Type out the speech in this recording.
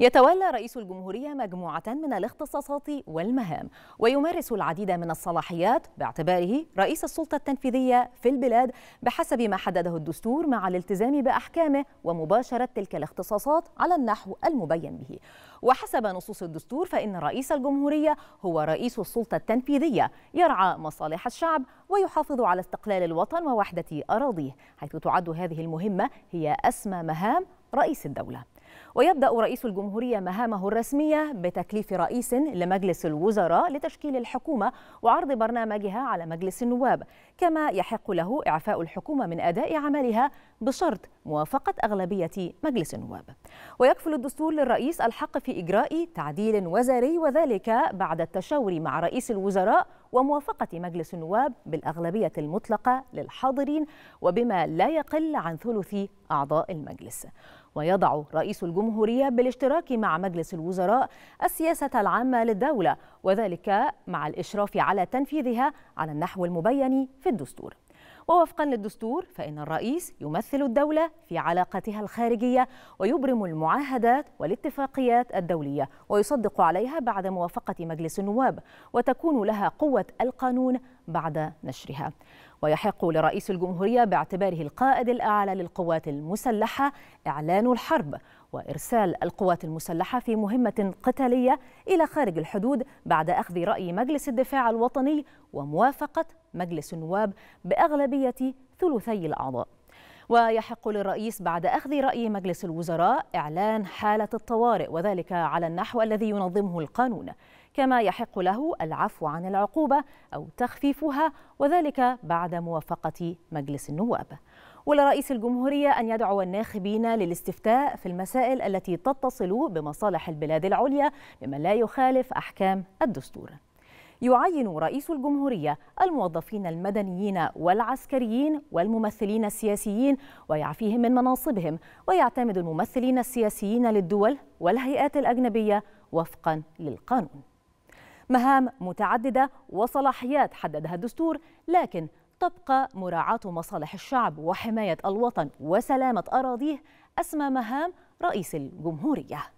يتولى رئيس الجمهورية مجموعة من الاختصاصات والمهام ويمارس العديد من الصلاحيات باعتباره رئيس السلطة التنفيذية في البلاد بحسب ما حدده الدستور مع الالتزام بأحكامه ومباشرة تلك الاختصاصات على النحو المبين به وحسب نصوص الدستور فإن رئيس الجمهورية هو رئيس السلطة التنفيذية يرعى مصالح الشعب ويحافظ على استقلال الوطن ووحدة أراضيه حيث تعد هذه المهمة هي أسمى مهام رئيس الدولة ويبدأ رئيس الجمهورية مهامه الرسمية بتكليف رئيس لمجلس الوزراء لتشكيل الحكومة وعرض برنامجها على مجلس النواب كما يحق له إعفاء الحكومة من أداء عملها بشرط موافقة أغلبية مجلس النواب ويكفل الدستور للرئيس الحق في إجراء تعديل وزاري وذلك بعد التشاور مع رئيس الوزراء وموافقة مجلس النواب بالأغلبية المطلقة للحاضرين وبما لا يقل عن ثلث أعضاء المجلس ويضع رئيس الجمهورية بالاشتراك مع مجلس الوزراء السياسة العامة للدولة وذلك مع الإشراف على تنفيذها على النحو المبين في الدستور ووفقا للدستور فإن الرئيس يمثل الدولة في علاقاتها الخارجية ويبرم المعاهدات والاتفاقيات الدولية ويصدق عليها بعد موافقة مجلس النواب وتكون لها قوة القانون بعد نشرها ويحق لرئيس الجمهورية باعتباره القائد الأعلى للقوات المسلحة إعلان الحرب وإرسال القوات المسلحة في مهمة قتالية إلى خارج الحدود بعد أخذ رأي مجلس الدفاع الوطني وموافقة مجلس النواب بأغلبية ثلثي الأعضاء ويحق للرئيس بعد أخذ رأي مجلس الوزراء إعلان حالة الطوارئ وذلك على النحو الذي ينظمه القانون كما يحق له العفو عن العقوبة أو تخفيفها وذلك بعد موافقة مجلس النواب ولرئيس الجمهورية أن يدعو الناخبين للاستفتاء في المسائل التي تتصل بمصالح البلاد العليا مما لا يخالف أحكام الدستور يعين رئيس الجمهورية الموظفين المدنيين والعسكريين والممثلين السياسيين ويعفيهم من مناصبهم ويعتمد الممثلين السياسيين للدول والهيئات الأجنبية وفقا للقانون مهام متعددة وصلاحيات حددها الدستور لكن تبقى مراعاة مصالح الشعب وحماية الوطن وسلامة أراضيه أسمى مهام رئيس الجمهورية